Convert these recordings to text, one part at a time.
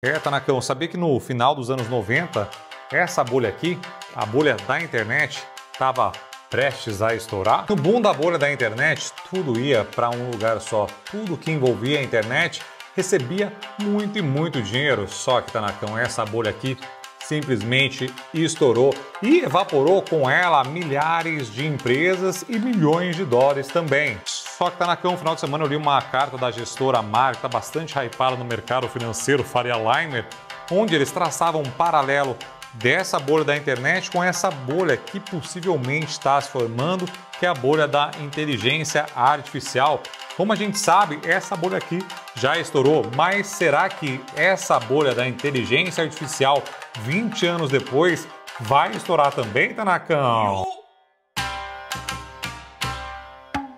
É, Tanakão, sabia que no final dos anos 90, essa bolha aqui, a bolha da internet, estava prestes a estourar? No boom da bolha da internet, tudo ia para um lugar só. Tudo que envolvia a internet recebia muito e muito dinheiro. Só que, Tanakão, essa bolha aqui simplesmente estourou e evaporou com ela milhares de empresas e milhões de dólares também. Só que tá na cama, no final de semana eu li uma carta da gestora Mark, que tá bastante hypada no mercado financeiro, Faria Liner, onde eles traçavam um paralelo dessa bolha da internet com essa bolha que possivelmente está se formando, que é a bolha da inteligência artificial, como a gente sabe, essa bolha aqui já estourou, mas será que essa bolha da inteligência artificial 20 anos depois vai estourar também, Tanakão?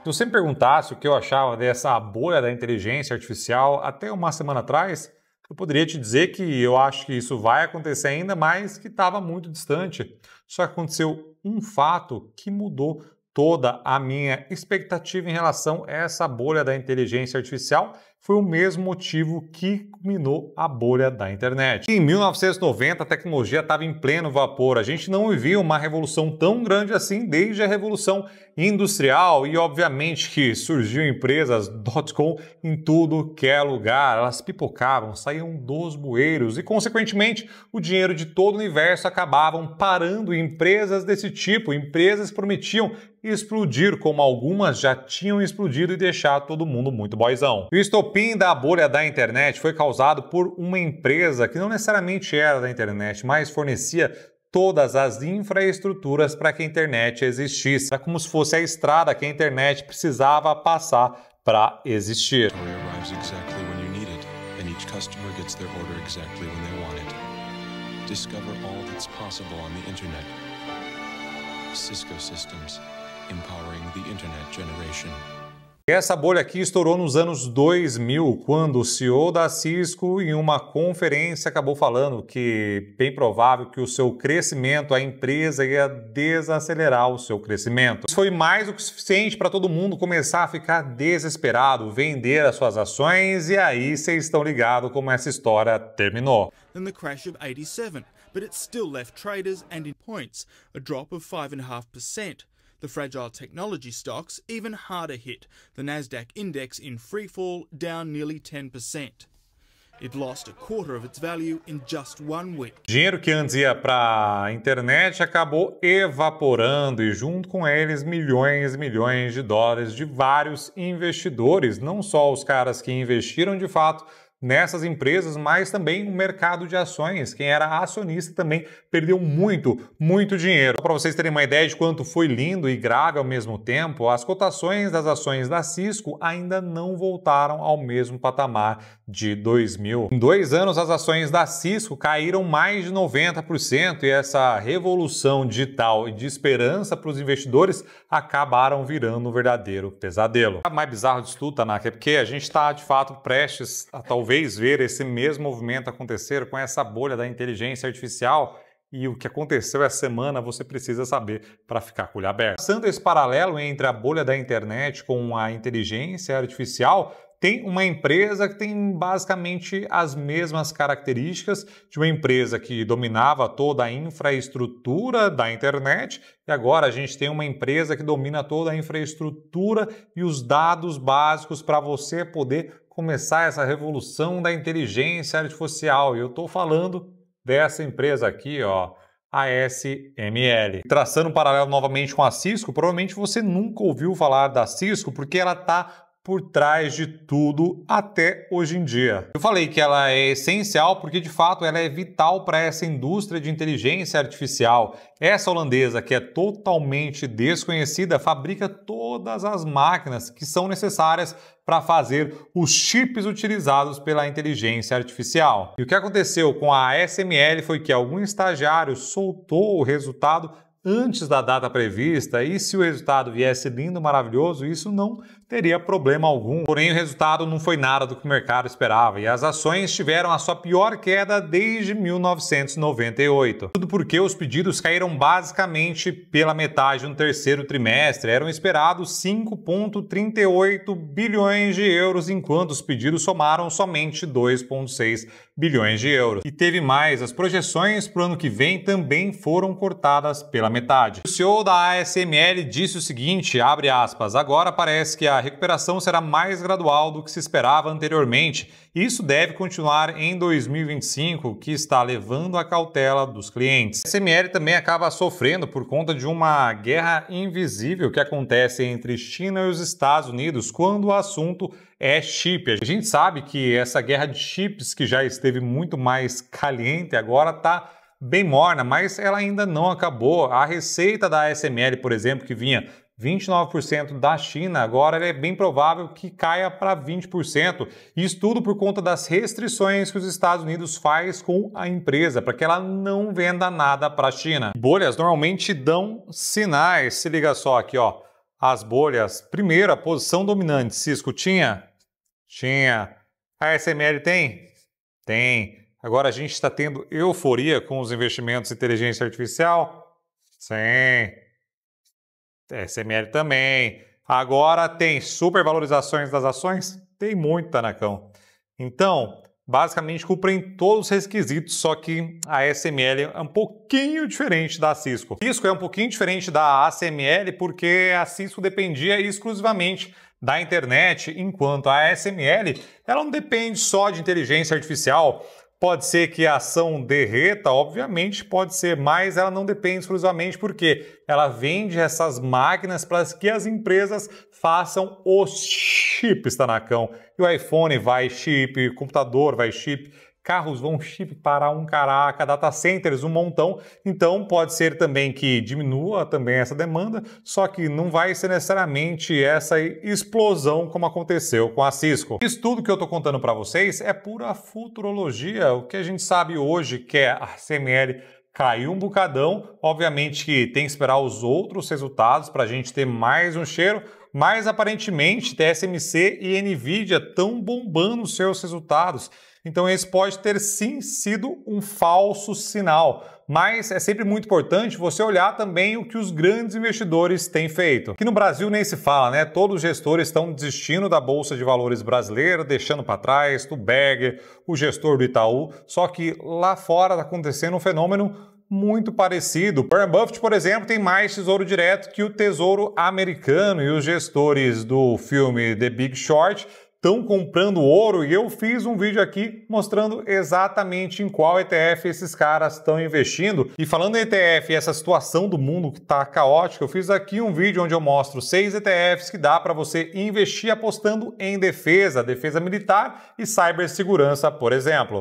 Se você me perguntasse o que eu achava dessa bolha da inteligência artificial até uma semana atrás, eu poderia te dizer que eu acho que isso vai acontecer ainda, mas que estava muito distante. Só que aconteceu um fato que mudou toda a minha expectativa em relação a essa bolha da inteligência artificial foi o mesmo motivo que culminou a bolha da internet. Em 1990, a tecnologia estava em pleno vapor. A gente não vivia uma revolução tão grande assim desde a Revolução Industrial e, obviamente, que surgiu empresas .com em tudo que é lugar. Elas pipocavam, saíam dos bueiros e, consequentemente, o dinheiro de todo o universo acabavam parando em empresas desse tipo. Empresas prometiam explodir, como algumas já tinham explodido e deixar todo mundo muito boizão. Eu estou estopim da bolha da internet foi causado por uma empresa que não necessariamente era da internet, mas fornecia todas as infraestruturas para que a internet existisse. É como se fosse a estrada que a internet precisava passar para existir. Discover all that's possible on the internet. Cisco Systems, empowering the internet generation. Essa bolha aqui estourou nos anos 2000, quando o CEO da Cisco, em uma conferência, acabou falando que bem provável que o seu crescimento, a empresa ia desacelerar o seu crescimento. Isso foi mais do que suficiente para todo mundo começar a ficar desesperado, vender as suas ações, e aí vocês estão ligados como essa história terminou. Than the crash of 87, but it still left traders and in points, a drop of 5.5%. The fragile technology stocks even harder hit, the Nasdaq index in down nearly 10%. It lost a quarter of its value in just one week. Dinheiro que antes ia para a internet acabou evaporando e junto com eles milhões e milhões de dólares de vários investidores, não só os caras que investiram de fato, nessas empresas, mas também o mercado de ações. Quem era acionista também perdeu muito, muito dinheiro. Para vocês terem uma ideia de quanto foi lindo e grave ao mesmo tempo, as cotações das ações da Cisco ainda não voltaram ao mesmo patamar de 2000. Em dois anos, as ações da Cisco caíram mais de 90% e essa revolução digital e de esperança para os investidores acabaram virando um verdadeiro pesadelo. O mais bizarro disso tudo, Tanaka, é porque a gente está, de fato, prestes a talvez talvez ver esse mesmo movimento acontecer com essa bolha da inteligência artificial e o que aconteceu essa semana você precisa saber para ficar com o olho aberto. Passando esse paralelo entre a bolha da internet com a inteligência artificial, tem uma empresa que tem basicamente as mesmas características de uma empresa que dominava toda a infraestrutura da internet e agora a gente tem uma empresa que domina toda a infraestrutura e os dados básicos para você poder começar essa revolução da inteligência artificial. E eu estou falando dessa empresa aqui, ó. ASML. Traçando um paralelo novamente com a Cisco, provavelmente você nunca ouviu falar da Cisco porque ela está por trás de tudo até hoje em dia. Eu falei que ela é essencial porque de fato ela é vital para essa indústria de inteligência artificial. Essa holandesa, que é totalmente desconhecida, fabrica todas as máquinas que são necessárias para fazer os chips utilizados pela inteligência artificial. E o que aconteceu com a ASML foi que algum estagiário soltou o resultado antes da data prevista, e se o resultado viesse lindo, maravilhoso, isso não teria problema algum. Porém, o resultado não foi nada do que o mercado esperava e as ações tiveram a sua pior queda desde 1998. Tudo porque os pedidos caíram basicamente pela metade no terceiro trimestre. Eram esperados 5,38 bilhões de euros, enquanto os pedidos somaram somente 2,6 bilhões de euros. E teve mais, as projeções para o ano que vem também foram cortadas pela metade. O CEO da ASML disse o seguinte, abre aspas, agora parece que a a recuperação será mais gradual do que se esperava anteriormente. Isso deve continuar em 2025, que está levando a cautela dos clientes. A SMR também acaba sofrendo por conta de uma guerra invisível que acontece entre China e os Estados Unidos quando o assunto é chip. A gente sabe que essa guerra de chips, que já esteve muito mais caliente, agora está bem morna, mas ela ainda não acabou. A receita da SML, por exemplo, que vinha 29% da China, agora é bem provável que caia para 20%. Isso tudo por conta das restrições que os Estados Unidos faz com a empresa, para que ela não venda nada para a China. Bolhas normalmente dão sinais. Se liga só aqui, ó. As bolhas. Primeiro, a posição dominante. Cisco tinha? Tinha. A SML tem? Tem. Agora a gente está tendo euforia com os investimentos em inteligência artificial? Sim. SML é, também. Agora tem supervalorizações das ações? Tem muita, Nacão. Né, então, basicamente cumprem todos os requisitos, só que a SML é um pouquinho diferente da Cisco. A Cisco é um pouquinho diferente da ACML porque a Cisco dependia exclusivamente da internet, enquanto a SML ela não depende só de inteligência artificial Pode ser que a ação derreta, obviamente, pode ser, mas ela não depende exclusivamente porque ela vende essas máquinas para que as empresas façam os chips, Tanacão. E o iPhone vai chip, o computador vai chip, carros vão chip para um caraca, data centers um montão. Então pode ser também que diminua também essa demanda, só que não vai ser necessariamente essa explosão como aconteceu com a Cisco. Isso tudo que eu estou contando para vocês é pura futurologia. O que a gente sabe hoje que é a CML caiu um bocadão, obviamente que tem que esperar os outros resultados para a gente ter mais um cheiro, mas aparentemente TSMC e Nvidia estão bombando seus resultados. Então esse pode ter sim sido um falso sinal, mas é sempre muito importante você olhar também o que os grandes investidores têm feito. Que no Brasil nem se fala, né? Todos os gestores estão desistindo da bolsa de valores brasileira, deixando para trás do BEG, o gestor do Itaú, só que lá fora está acontecendo um fenômeno muito parecido. Warren Buffett, por exemplo, tem mais tesouro direto que o tesouro americano e os gestores do filme The Big Short estão comprando ouro e eu fiz um vídeo aqui mostrando exatamente em qual ETF esses caras estão investindo. E falando em ETF e essa situação do mundo que está caótica, eu fiz aqui um vídeo onde eu mostro seis ETFs que dá para você investir apostando em defesa, defesa militar e cibersegurança, por exemplo.